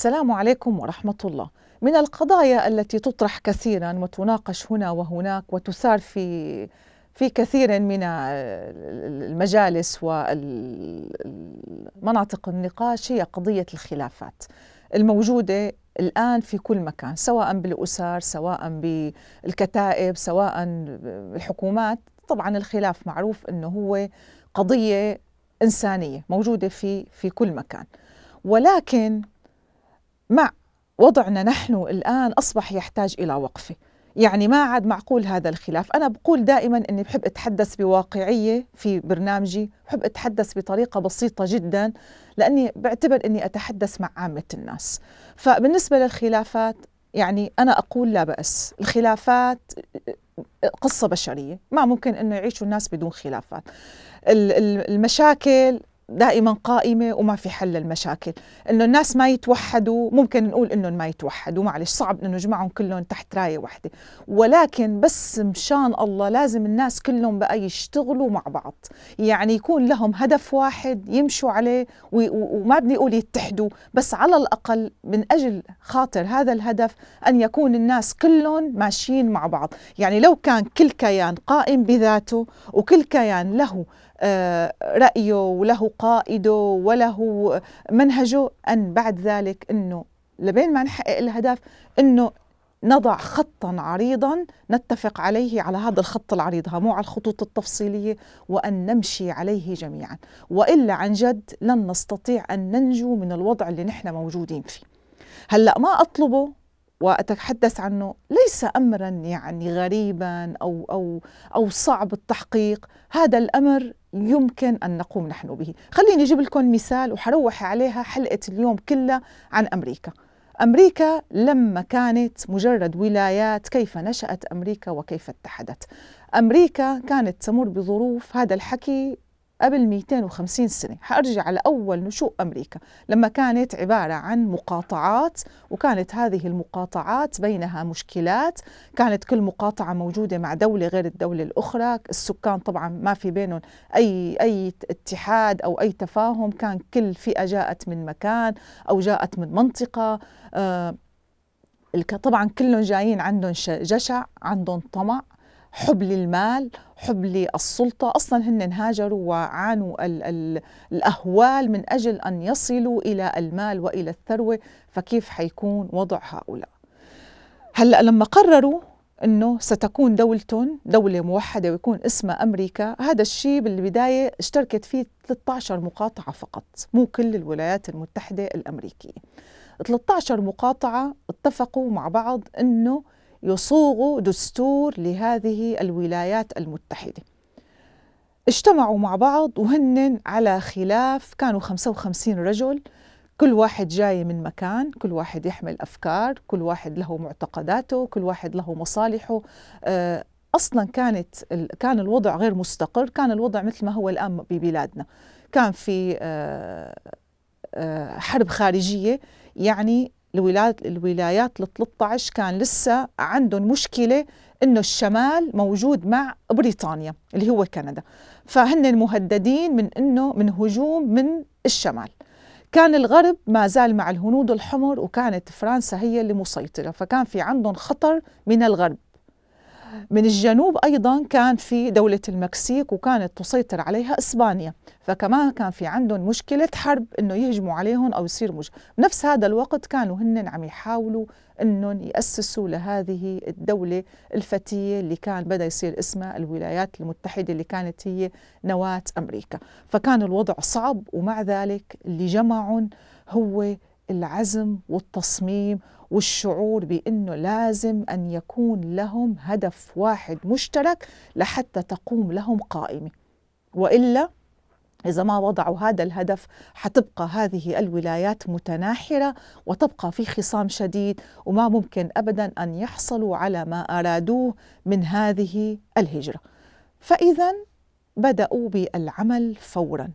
السلام عليكم ورحمة الله. من القضايا التي تطرح كثيرا وتناقش هنا وهناك وتثار في في كثير من المجالس ومناطق النقاش هي قضية الخلافات الموجودة الآن في كل مكان سواء بالأسر سواء بالكتائب سواء الحكومات طبعا الخلاف معروف أنه هو قضية إنسانية موجودة في, في كل مكان ولكن مع وضعنا نحن الآن أصبح يحتاج إلى وقفة يعني ما عاد معقول هذا الخلاف أنا بقول دائما أني بحب أتحدث بواقعية في برنامجي بحب أتحدث بطريقة بسيطة جدا لأني بعتبر أني أتحدث مع عامة الناس فبالنسبة للخلافات يعني أنا أقول لا بأس الخلافات قصة بشرية ما ممكن أنه يعيشوا الناس بدون خلافات المشاكل دائما قائمه وما في حل للمشاكل انه الناس ما يتوحدوا ممكن نقول انهم ما يتوحدوا معلش صعب انه نجمعهم كلهم تحت رايه واحده ولكن بس مشان الله لازم الناس كلهم بقى يشتغلوا مع بعض يعني يكون لهم هدف واحد يمشوا عليه وما بدي اقول يتحدوا بس على الاقل من اجل خاطر هذا الهدف ان يكون الناس كلهم ماشيين مع بعض يعني لو كان كل كيان قائم بذاته وكل كيان له آه، رأيه وله قائده وله منهجه أن بعد ذلك أنه لبين ما نحقق الهدف أنه نضع خطا عريضا نتفق عليه على هذا الخط العريض مو على الخطوط التفصيليه وان نمشي عليه جميعا والا عن جد لن نستطيع ان ننجو من الوضع اللي نحن موجودين فيه هلا ما اطلبه وأتحدث عنه ليس أمرا يعني غريبا أو, أو, أو صعب التحقيق هذا الأمر يمكن أن نقوم نحن به خليني أجيب لكم مثال وحروح عليها حلقة اليوم كلها عن أمريكا أمريكا لما كانت مجرد ولايات كيف نشأت أمريكا وكيف اتحدت أمريكا كانت تمر بظروف هذا الحكي قبل 250 سنة حأرجع لأول نشوء أمريكا لما كانت عبارة عن مقاطعات وكانت هذه المقاطعات بينها مشكلات كانت كل مقاطعة موجودة مع دولة غير الدولة الأخرى السكان طبعا ما في بينهم أي, أي اتحاد أو أي تفاهم كان كل فئة جاءت من مكان أو جاءت من منطقة آه طبعا كلهم جايين عندهم جشع عندهم طمع حب للمال حب للسلطة أصلا هن هاجروا وعانوا الـ الـ الأهوال من أجل أن يصلوا إلى المال وإلى الثروة فكيف حيكون وضع هؤلاء هلأ لما قرروا أنه ستكون دولتهم دولة موحدة ويكون اسمها أمريكا هذا الشيء بالبداية اشتركت فيه 13 مقاطعة فقط مو كل الولايات المتحدة الأمريكية 13 مقاطعة اتفقوا مع بعض أنه يصوغ دستور لهذه الولايات المتحدة اجتمعوا مع بعض وهن على خلاف كانوا 55 رجل كل واحد جاي من مكان كل واحد يحمل أفكار كل واحد له معتقداته كل واحد له مصالحه آه، أصلا كانت كان الوضع غير مستقر كان الوضع مثل ما هو الآن ببلادنا كان في آه، آه، حرب خارجية يعني الولايات الولايات ال 13 كان لسه عندهم مشكله انه الشمال موجود مع بريطانيا اللي هو كندا فهن المهددين من انه من هجوم من الشمال كان الغرب ما زال مع الهنود الحمر وكانت فرنسا هي اللي مسيطره فكان في عندهم خطر من الغرب من الجنوب أيضا كان في دولة المكسيك وكانت تسيطر عليها إسبانيا فكمان كان في عندهم مشكلة حرب إنه يهجموا عليهم أو يصير مش بنفس هذا الوقت كانوا هن عم يحاولوا إنهم يأسسوا لهذه الدولة الفتية اللي كان بدأ يصير اسمها الولايات المتحدة اللي كانت هي نواة أمريكا فكان الوضع صعب ومع ذلك اللي جمعهم هو العزم والتصميم والشعور بانه لازم ان يكون لهم هدف واحد مشترك لحتى تقوم لهم قائمه والا إذا ما وضعوا هذا الهدف حتبقى هذه الولايات متناحرة وتبقى في خصام شديد وما ممكن أبدا أن يحصلوا على ما أرادوه من هذه الهجرة فإذا بدأوا بالعمل فورا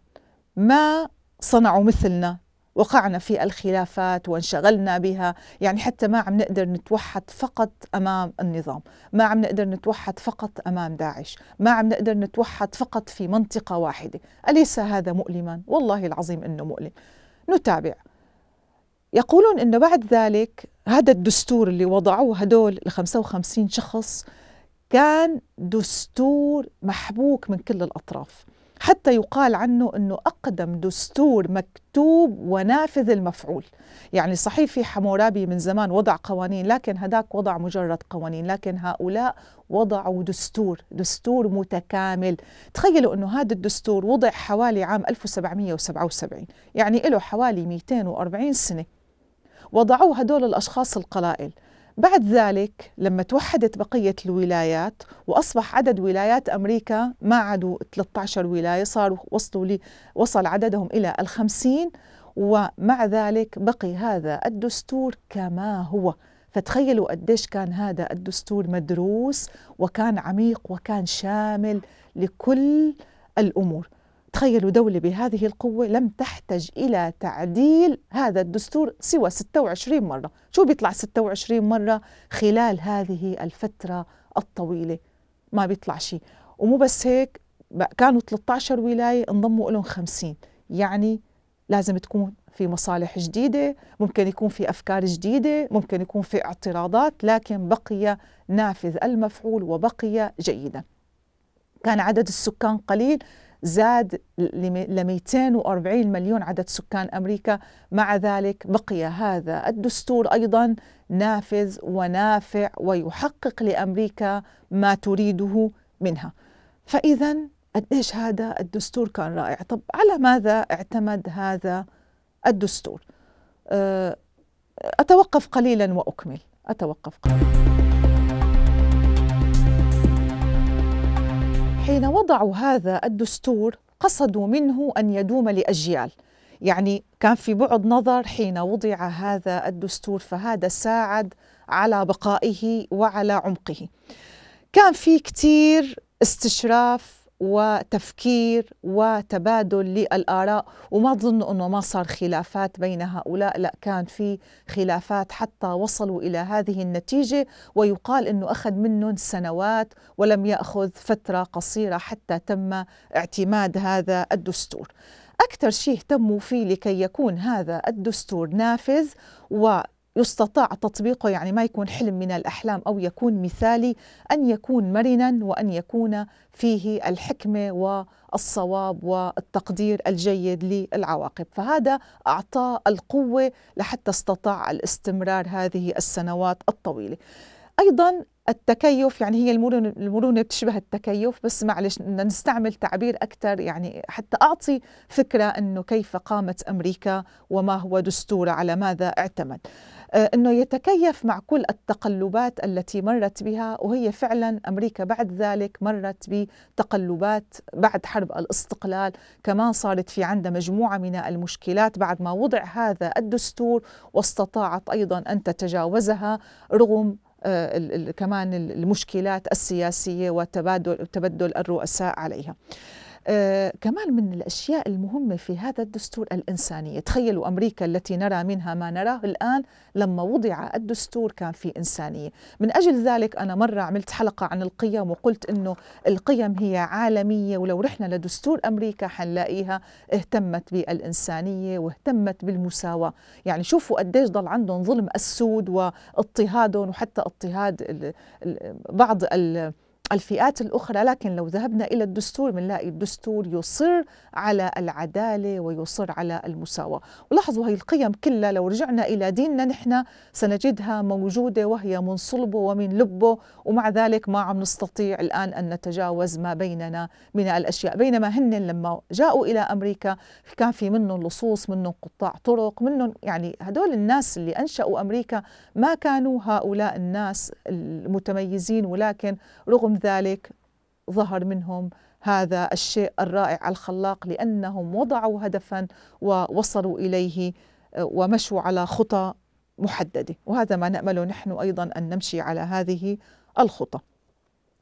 ما صنعوا مثلنا وقعنا في الخلافات وانشغلنا بها يعني حتى ما عم نقدر نتوحد فقط أمام النظام ما عم نقدر نتوحد فقط أمام داعش ما عم نقدر نتوحد فقط في منطقة واحدة أليس هذا مؤلما؟ والله العظيم أنه مؤلم نتابع يقولون أنه بعد ذلك هذا الدستور اللي وضعوه هدول ال 55 شخص كان دستور محبوك من كل الأطراف حتى يقال عنه أنه أقدم دستور مكتوب ونافذ المفعول يعني صحيح في حمورابي من زمان وضع قوانين لكن هداك وضع مجرد قوانين لكن هؤلاء وضعوا دستور دستور متكامل تخيلوا أنه هذا الدستور وضع حوالي عام 1777 يعني له حوالي 240 سنة وضعوه هدول الأشخاص القلائل بعد ذلك لما توحدت بقية الولايات وأصبح عدد ولايات أمريكا ما عادوا 13 ولاية صاروا وصلوا لي وصل عددهم إلى الخمسين ومع ذلك بقي هذا الدستور كما هو فتخيلوا قديش كان هذا الدستور مدروس وكان عميق وكان شامل لكل الأمور تخيلوا دولة بهذه القوة لم تحتج إلى تعديل هذا الدستور سوى 26 مرة شو بيطلع 26 مرة خلال هذه الفترة الطويلة ما بيطلع شيء ومو بس هيك كانوا 13 ولاية انضموا لهم 50 يعني لازم تكون في مصالح جديدة ممكن يكون في أفكار جديدة ممكن يكون في اعتراضات لكن بقي نافذ المفعول وبقي جيدا كان عدد السكان قليل زاد ل 240 مليون عدد سكان امريكا مع ذلك بقي هذا الدستور ايضا نافذ ونافع ويحقق لامريكا ما تريده منها فاذا قديش هذا الدستور كان رائع طب على ماذا اعتمد هذا الدستور أه، أتوقف قليلا وأكمل أتوقف قليلا حين وضعوا هذا الدستور قصدوا منه أن يدوم لأجيال يعني كان في بعد نظر حين وضع هذا الدستور فهذا ساعد على بقائه وعلى عمقه كان في كتير استشراف وتفكير وتبادل للآراء وما اظن أنه ما صار خلافات بين هؤلاء لا كان في خلافات حتى وصلوا إلى هذه النتيجة ويقال أنه أخذ منهم سنوات ولم يأخذ فترة قصيرة حتى تم اعتماد هذا الدستور أكثر شيء اهتموا فيه لكي يكون هذا الدستور نافذ و يستطاع تطبيقه يعني ما يكون حلم من الأحلام أو يكون مثالي أن يكون مرنا وأن يكون فيه الحكمة والصواب والتقدير الجيد للعواقب فهذا أعطاه القوة لحتى استطاع الاستمرار هذه السنوات الطويلة أيضا التكيف يعني هي المرونة, المرونة بتشبه التكيف بس معلش بدنا نستعمل تعبير أكثر يعني حتى أعطي فكرة أنه كيف قامت أمريكا وما هو دستورها على ماذا اعتمد آه، أنه يتكيف مع كل التقلبات التي مرت بها وهي فعلا أمريكا بعد ذلك مرت بتقلبات بعد حرب الاستقلال كمان صارت في عندها مجموعة من المشكلات بعد ما وضع هذا الدستور واستطاعت أيضا أن تتجاوزها رغم آه، كمان المشكلات السياسية وتبادل الرؤساء عليها آه كمان من الأشياء المهمة في هذا الدستور الإنسانية تخيلوا أمريكا التي نرى منها ما نراه الآن لما وضع الدستور كان في إنسانية من أجل ذلك أنا مرة عملت حلقة عن القيم وقلت أنه القيم هي عالمية ولو رحنا لدستور أمريكا حنلاقيها اهتمت بالإنسانية واهتمت بالمساواة يعني شوفوا قديش ضل عندهم ظلم السود واضطهادهم وحتى اضطهاد بعض الـ الفئات الأخرى لكن لو ذهبنا إلى الدستور بنلاقي الدستور يصر على العدالة ويصر على المساواة ولاحظوا هذه القيم كلها لو رجعنا إلى ديننا نحن سنجدها موجودة وهي من صلبه ومن لبه ومع ذلك ما عم نستطيع الآن أن نتجاوز ما بيننا من الأشياء بينما هن لما جاءوا إلى أمريكا كان في منهم لصوص منهم قطاع طرق منهم يعني هدول الناس اللي أنشأوا أمريكا ما كانوا هؤلاء الناس المتميزين ولكن رغم ذلك ظهر منهم هذا الشيء الرائع الخلاق لانهم وضعوا هدفا ووصلوا اليه آه، ومشوا على خطى محدده وهذا ما نامله نحن ايضا ان نمشي على هذه الخطى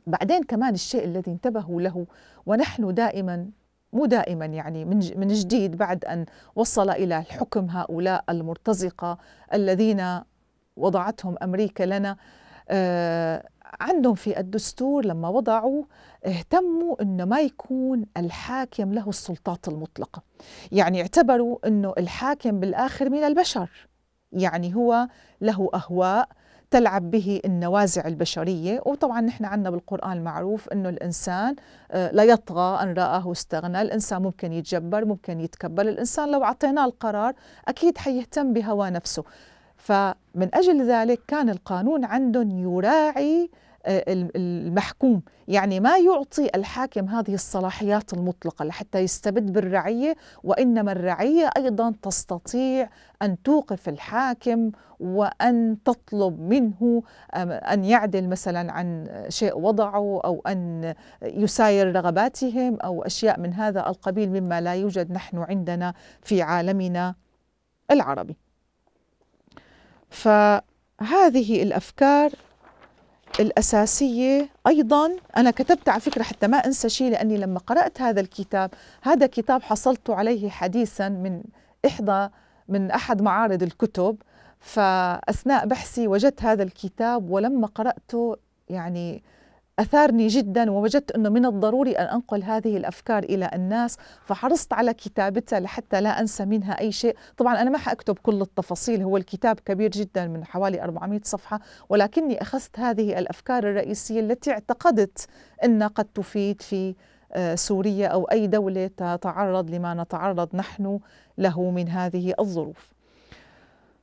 بعدين كمان الشيء الذي انتبهوا له ونحن دائما مو دائما يعني من من جديد بعد ان وصل الى الحكم هؤلاء المرتزقه الذين وضعتهم امريكا لنا آه عندهم في الدستور لما وضعوا اهتموا انه ما يكون الحاكم له السلطات المطلقه يعني اعتبروا انه الحاكم بالاخر من البشر يعني هو له اهواء تلعب به النوازع البشرية وطبعا نحن عندنا بالقرآن معروف أنه الإنسان آه، لا يطغى أن رآه واستغنى الإنسان ممكن يتجبر ممكن يتكبر الإنسان لو أعطيناه القرار أكيد حيهتم بهوى نفسه فمن أجل ذلك كان القانون عندهم يراعي آه، المحكوم يعني ما يعطي الحاكم هذه الصلاحيات المطلقة لحتى يستبد بالرعية وإنما الرعية أيضا تستطيع أن توقف الحاكم وأن تطلب منه أن يعدل مثلا عن شيء وضعه أو أن يساير رغباتهم أو أشياء من هذا القبيل مما لا يوجد نحن عندنا في عالمنا العربي فهذه الافكار الأساسية أيضا أنا كتبت على فكرة حتى ما أنسى شيء لأني لما قرأت هذا الكتاب هذا كتاب حصلت عليه حديثا من إحدى من أحد معارض الكتب فأثناء بحثي وجدت هذا الكتاب ولما قرأته يعني أثارني جدا ووجدت أنه من الضروري أن أنقل هذه الأفكار إلى الناس فحرصت على كتابتها لحتى لا أنسى منها أي شيء طبعا أنا ما حأكتب كل التفاصيل هو الكتاب كبير جدا من حوالي 400 صفحة ولكني أخذت هذه الأفكار الرئيسية التي اعتقدت أنها قد تفيد في آه، سوريا أو أي دولة تتعرض لما نتعرض نحن له من هذه الظروف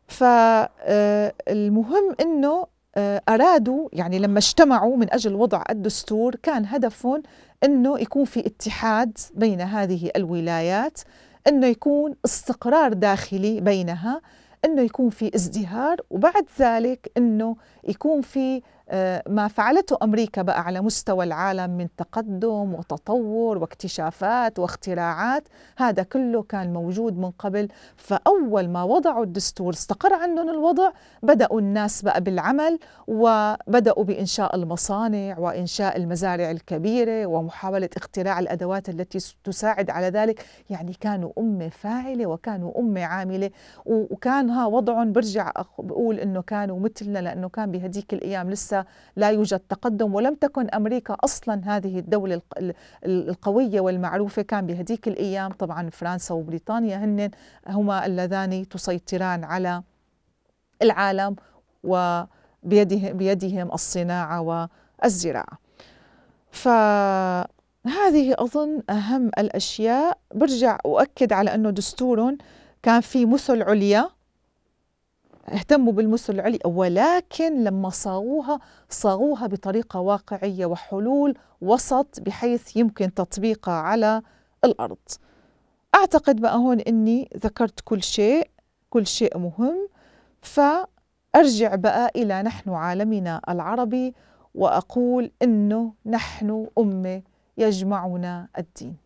فالمهم آه، أنه آه، أرادوا يعني لما اجتمعوا من أجل وضع الدستور كان هدفهم أنه يكون في اتحاد بين هذه الولايات أنه يكون استقرار داخلي بينها أنه يكون في ازدهار وبعد ذلك أنه يكون في آه، ما فعلته امريكا بقى على مستوى العالم من تقدم وتطور واكتشافات واختراعات هذا كله كان موجود من قبل فاول ما وضعوا الدستور استقر عندهم الوضع بداوا الناس بقى بالعمل وبداوا بانشاء المصانع وانشاء المزارع الكبيره ومحاوله اختراع الادوات التي تساعد على ذلك يعني كانوا امه فاعله وكانوا امه عامله وكان ها وضعهم برجع بقول انه كانوا مثلنا لانه كان بهديك الايام لسه لا يوجد تقدم ولم تكن أمريكا أصلا هذه الدولة القوية والمعروفة كان بهديك الأيام طبعا فرنسا وبريطانيا هن هما اللذان تسيطران على العالم وبيدهم بيدهم الصناعة والزراعة فهذه أظن أهم الأشياء برجع أؤكد على أنه دستور كان في مثل عليا اهتموا بالمستوى العلي ولكن لما صاغوها صاغوها بطريقة واقعية وحلول وسط بحيث يمكن تطبيقها على الأرض أعتقد بقى هون أني ذكرت كل شيء كل شيء مهم فأرجع بقى إلى نحن عالمنا العربي وأقول أنه نحن أمة يجمعنا الدين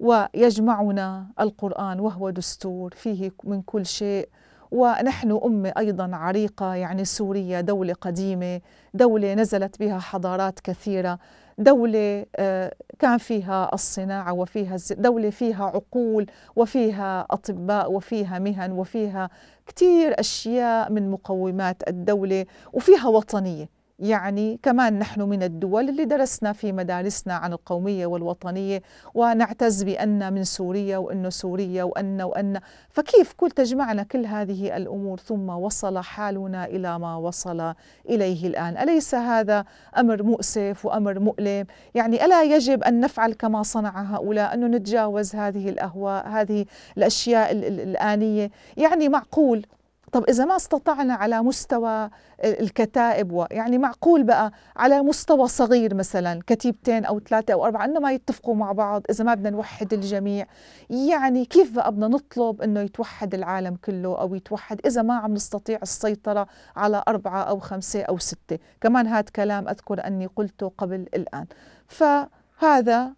ويجمعنا القرآن وهو دستور فيه من كل شيء ونحن أمة أيضا عريقة يعني سوريا دولة قديمة دولة نزلت بها حضارات كثيرة دولة آه، كان فيها الصناعة وفيها دولة فيها عقول وفيها أطباء وفيها مهن وفيها كثير أشياء من مقومات الدولة وفيها وطنية يعني كمان نحن من الدول اللي درسنا في مدارسنا عن القومية والوطنية ونعتز بأن من سوريا وأنه سوريا وأن وأن فكيف كل تجمعنا كل هذه الأمور ثم وصل حالنا إلى ما وصل إليه الآن أليس هذا أمر مؤسف وأمر مؤلم يعني ألا يجب أن نفعل كما صنع هؤلاء أنه نتجاوز هذه الأهواء هذه الأشياء الآنية يعني معقول طب إذا ما استطعنا على مستوى الكتائب يعني معقول بقى على مستوى صغير مثلا كتيبتين أو ثلاثة أو أربعة إنه ما يتفقوا مع بعض إذا ما بدنا نوحد الجميع يعني كيف بقى بدنا نطلب إنه يتوحد العالم كله أو يتوحد إذا ما عم نستطيع السيطرة على أربعة أو خمسة أو ستة كمان هذا كلام أذكر أني قلته قبل الآن فهذا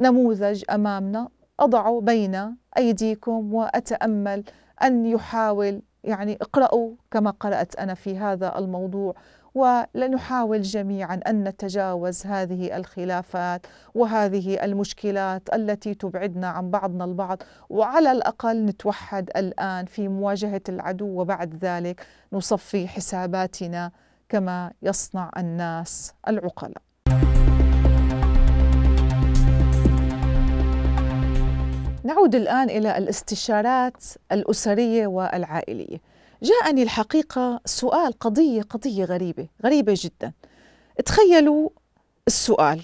نموذج أمامنا أضعه بين أيديكم وأتأمل أن يحاول يعني اقرأوا كما قرأت أنا في هذا الموضوع ولنحاول جميعا ان نتجاوز هذه الخلافات وهذه المشكلات التي تبعدنا عن بعضنا البعض وعلى الاقل نتوحد الان في مواجهه العدو وبعد ذلك نصفي حساباتنا كما يصنع الناس العقلاء نعود الآن إلى الاستشارات الأسرية والعائلية جاءني الحقيقة سؤال قضية قضية غريبة غريبة جدا تخيلوا السؤال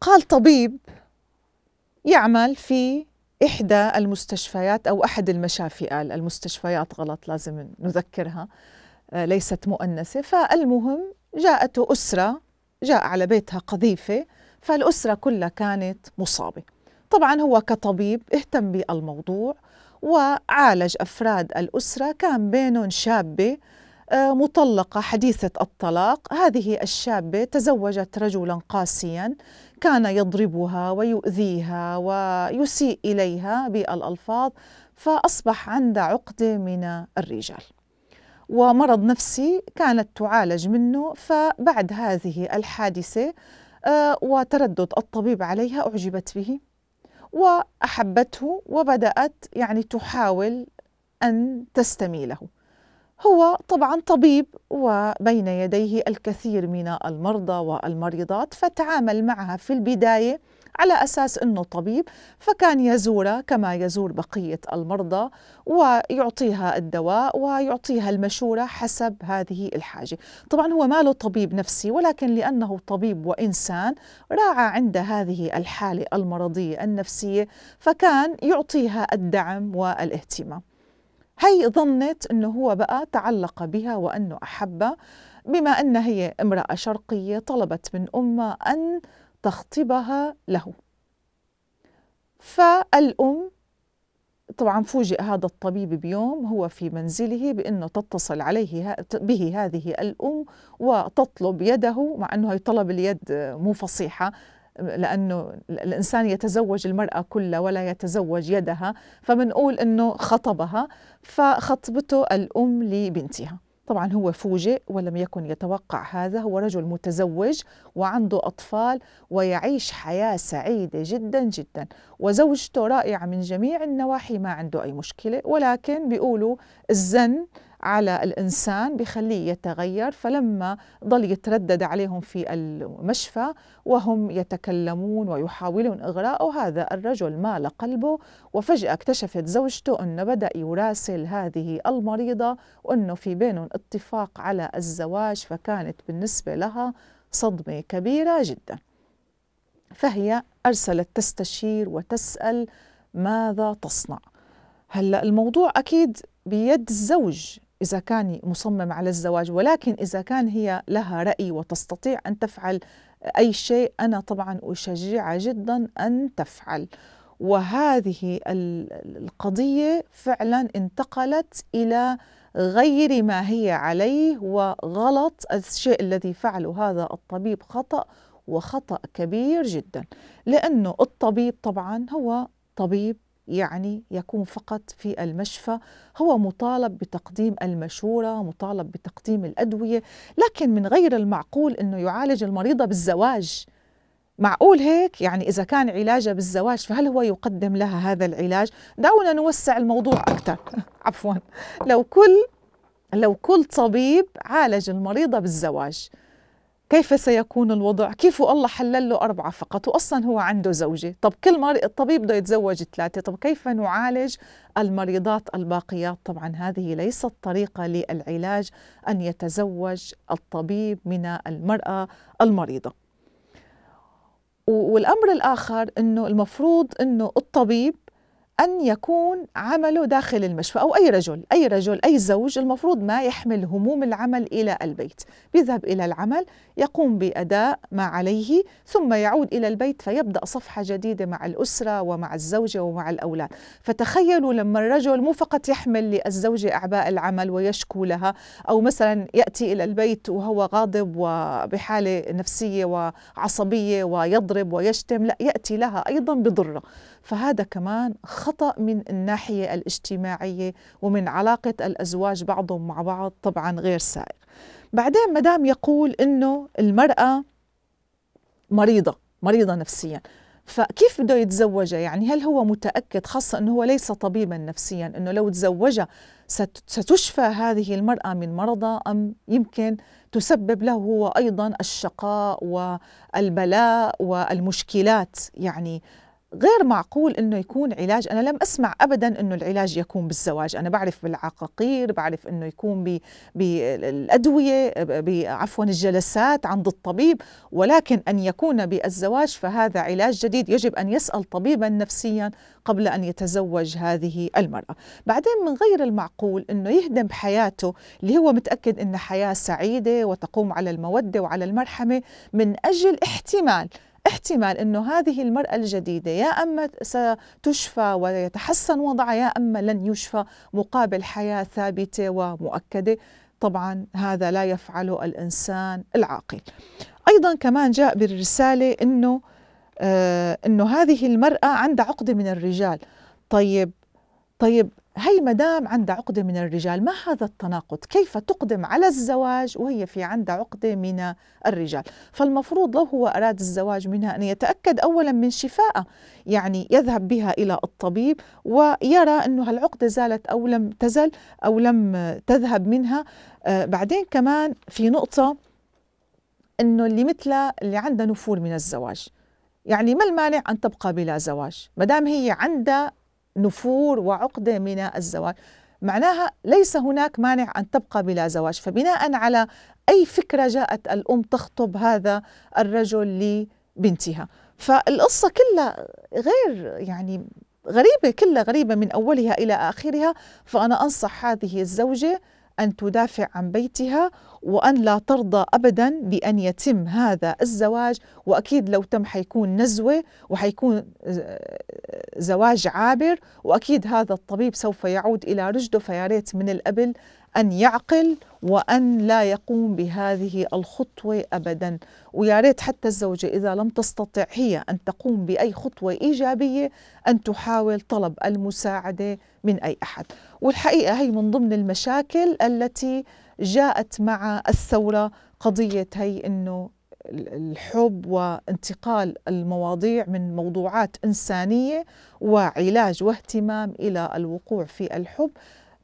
قال طبيب يعمل في إحدى المستشفيات أو أحد المشافي قال المستشفيات غلط لازم نذكرها آه، ليست مؤنثة فالمهم جاءته أسرة جاء على بيتها قذيفة فالأسرة كلها كانت مصابة طبعا هو كطبيب اهتم بالموضوع وعالج أفراد الأسرة كان بينهم شابة آه، مطلقة حديثة الطلاق هذه الشابة تزوجت رجلا قاسيا كان يضربها ويؤذيها ويسيء إليها بالألفاظ فأصبح عندها عقدة من الرجال ومرض نفسي كانت تعالج منه فبعد هذه الحادثة آه، وتردد الطبيب عليها أعجبت به وأحبته وبدأت يعني تحاول أن تستميله هو طبعا طبيب وبين يديه الكثير من المرضى والمريضات فتعامل معها في البدايه على أساس أنه طبيب فكان يزورها كما يزور بقية المرضى ويعطيها الدواء ويعطيها المشورة حسب هذه الحاجة طبعا هو ما له طبيب نفسي ولكن لأنه طبيب وإنسان راعى عند هذه الحالة المرضية النفسية فكان يعطيها الدعم والاهتمام هي ظنت أنه هو بقى تعلق بها وأنه أحبها بما أن هي امرأة شرقية طلبت من أمها أن تخطبها له فالأم طبعا فوجئ هذا الطبيب بيوم هو في منزله بأنه تتصل عليه به هذه الأم وتطلب يده مع أنه هي طلب اليد مو فصيحة لأنه الإنسان يتزوج المرأة كلها ولا يتزوج يدها فبنقول أنه خطبها فخطبته الأم لبنتها طبعا هو فوجئ ولم يكن يتوقع هذا هو رجل متزوج وعنده أطفال ويعيش حياة سعيدة جدا جدا وزوجته رائعة من جميع النواحي ما عنده أي مشكلة ولكن بيقولوا الزن على الإنسان بخليه يتغير فلما ظل يتردد عليهم في المشفى وهم يتكلمون ويحاولون إغراءه هذا الرجل مال قلبه وفجأة اكتشفت زوجته أنه بدأ يراسل هذه المريضة وأنه في بينهم اتفاق على الزواج فكانت بالنسبة لها صدمة كبيرة جدا فهي أرسلت تستشير وتسأل ماذا تصنع هلا الموضوع أكيد بيد الزوج إذا كان مصمم على الزواج ولكن إذا كان هي لها رأي وتستطيع أن تفعل أي شيء أنا طبعا أشجعها جدا أن تفعل وهذه القضية فعلا انتقلت إلى غير ما هي عليه وغلط الشيء الذي فعله هذا الطبيب خطأ وخطأ كبير جدا لأنه الطبيب طبعا هو طبيب يعني يكون فقط في المشفى هو مطالب بتقديم المشورة مطالب بتقديم الأدوية لكن من غير المعقول أنه يعالج المريضة بالزواج معقول هيك يعني إذا كان علاجها بالزواج فهل هو يقدم لها هذا العلاج دعونا نوسع الموضوع أكثر عفوا لو كل لو كل طبيب عالج المريضة بالزواج كيف سيكون الوضع كيف الله حلل له أربعة فقط وأصلا هو عنده زوجة طب كل مريض الطبيب بده يتزوج ثلاثة طب كيف نعالج المريضات الباقيات طبعا هذه ليست طريقة للعلاج أن يتزوج الطبيب من المرأة المريضة والأمر الآخر أنه المفروض أنه الطبيب أن يكون عمله داخل المشفى أو أي رجل أي رجل أي زوج المفروض ما يحمل هموم العمل إلى البيت بيذهب إلى العمل يقوم بأداء ما عليه ثم يعود إلى البيت فيبدأ صفحة جديدة مع الأسرة ومع الزوجة ومع الأولاد فتخيلوا لما الرجل مو فقط يحمل للزوجة أعباء العمل ويشكو لها أو مثلا يأتي إلى البيت وهو غاضب وبحالة نفسية وعصبية ويضرب ويشتم لا يأتي لها أيضا بضرة فهذا كمان خ خطأ من الناحية الاجتماعية ومن علاقة الأزواج بعضهم مع بعض طبعا غير سائغ بعدين مدام يقول أنه المرأة مريضة مريضة نفسيا فكيف بده يتزوجها يعني هل هو متأكد خاصة أنه هو ليس طبيبا نفسيا أنه لو تزوجها ستشفى هذه المرأة من مرضها أم يمكن تسبب له هو أيضا الشقاء والبلاء والمشكلات يعني غير معقول انه يكون علاج انا لم اسمع ابدا انه العلاج يكون بالزواج انا بعرف بالعقاقير بعرف انه يكون بالادويه عفوا الجلسات عند الطبيب ولكن ان يكون بالزواج فهذا علاج جديد يجب ان يسال طبيبا نفسيا قبل ان يتزوج هذه المراه بعدين من غير المعقول انه يهدم حياته اللي هو متاكد ان حياه سعيده وتقوم على الموده وعلى المرحمه من اجل احتمال احتمال أنه هذه المرأة الجديدة يا أما ستشفى ويتحسن وضعها يا أما لن يشفى مقابل حياة ثابتة ومؤكدة طبعا هذا لا يفعله الإنسان العاقل أيضا كمان جاء بالرسالة أنه آه أنه هذه المرأة عندها عقدة من الرجال طيب طيب هي مدام عندها عقدة من الرجال ما هذا التناقض كيف تقدم على الزواج وهي في عندها عقدة من الرجال فالمفروض لو هو أراد الزواج منها أن يتأكد أولا من شفائها يعني يذهب بها إلى الطبيب ويرى أنه هالعقدة زالت أو لم تزل أو لم تذهب منها آه، بعدين كمان في نقطة أنه اللي مثلها اللي عندها نفور من الزواج يعني ما المانع أن تبقى بلا زواج مدام هي عندها نفور وعقدة من الزواج معناها ليس هناك مانع أن تبقى بلا زواج فبناء على أي فكرة جاءت الأم تخطب هذا الرجل لبنتها فالقصة كلها غير يعني غريبة كلها غريبة من أولها إلى آخرها فأنا أنصح هذه الزوجة أن تدافع عن بيتها وأن لا ترضى أبدا بأن يتم هذا الزواج وأكيد لو تم حيكون نزوة وحيكون آه، زواج عابر وأكيد هذا الطبيب سوف يعود إلى رشده فياريت من الابل أن يعقل وأن لا يقوم بهذه الخطوة أبدا ويا ريت حتى الزوجة إذا لم تستطع هي أن تقوم بأي خطوة إيجابية أن تحاول طلب المساعدة من أي أحد والحقيقة هي من ضمن المشاكل التي جاءت مع الثورة قضية هي أنه الحب وانتقال المواضيع من موضوعات إنسانية وعلاج واهتمام إلى الوقوع في الحب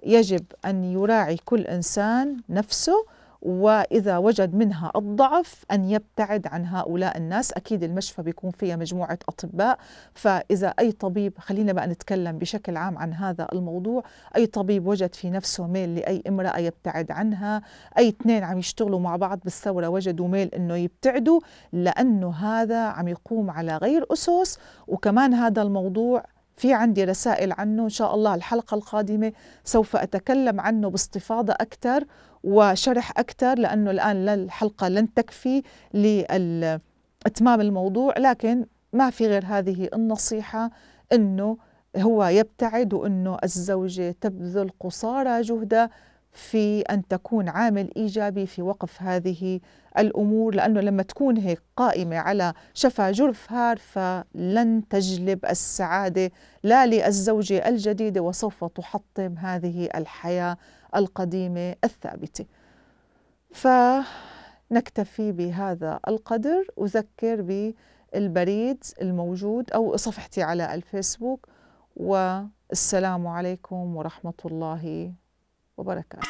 يجب أن يراعي كل إنسان نفسه وإذا وجد منها الضعف أن يبتعد عن هؤلاء الناس أكيد المشفى بيكون فيها مجموعة أطباء فإذا أي طبيب خلينا بقى نتكلم بشكل عام عن هذا الموضوع أي طبيب وجد في نفسه ميل لأي امرأة يبتعد عنها أي اثنين عم يشتغلوا مع بعض بالثورة وجدوا ميل أنه يبتعدوا لأنه هذا عم يقوم على غير أسس وكمان هذا الموضوع في عندي رسائل عنه إن شاء الله الحلقة القادمة سوف أتكلم عنه باستفاضة أكثر وشرح أكثر لأنه الآن الحلقة لن تكفي لإتمام الموضوع لكن ما في غير هذه النصيحة أنه هو يبتعد وأنه الزوجة تبذل قصارى جهدها في أن تكون عامل إيجابي في وقف هذه الأمور لأنه لما تكون هيك قائمة على شفا جرف هار فلن تجلب السعادة لا للزوجة الجديدة وسوف تحطم هذه الحياة القديمة الثابتة فنكتفي بهذا القدر أذكر بالبريد الموجود أو صفحتي على الفيسبوك والسلام عليكم ورحمة الله por para